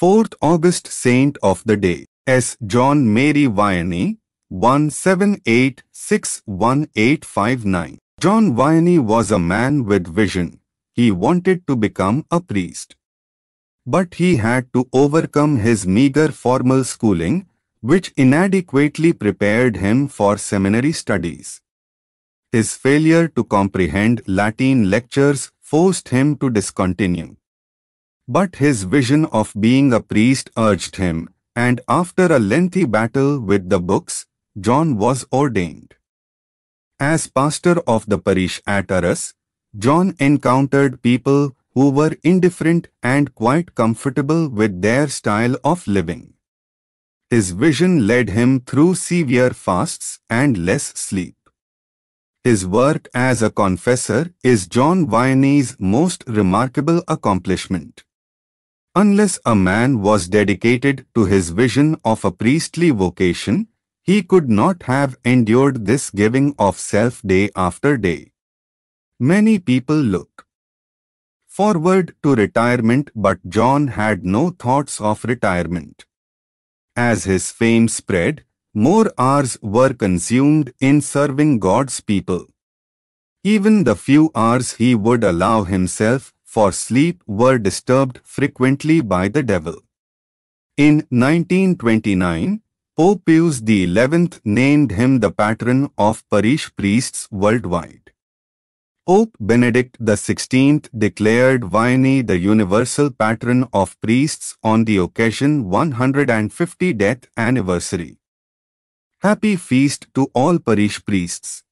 4th August Saint of the Day S. John Mary Vianney 17861859 John Vianney was a man with vision. He wanted to become a priest. But he had to overcome his meager formal schooling, which inadequately prepared him for seminary studies. His failure to comprehend Latin lectures forced him to discontinue. But his vision of being a priest urged him, and after a lengthy battle with the books, John was ordained. As pastor of the parish at Arras, John encountered people who were indifferent and quite comfortable with their style of living. His vision led him through severe fasts and less sleep. His work as a confessor is John Vianney's most remarkable accomplishment. Unless a man was dedicated to his vision of a priestly vocation, he could not have endured this giving of self day after day. Many people look forward to retirement but John had no thoughts of retirement. As his fame spread, more hours were consumed in serving God's people. Even the few hours he would allow himself for sleep were disturbed frequently by the devil. In 1929, Pope Pius XI named him the patron of parish priests worldwide. Pope Benedict XVI declared Vianney the universal patron of priests on the occasion 150 death anniversary. Happy feast to all parish priests.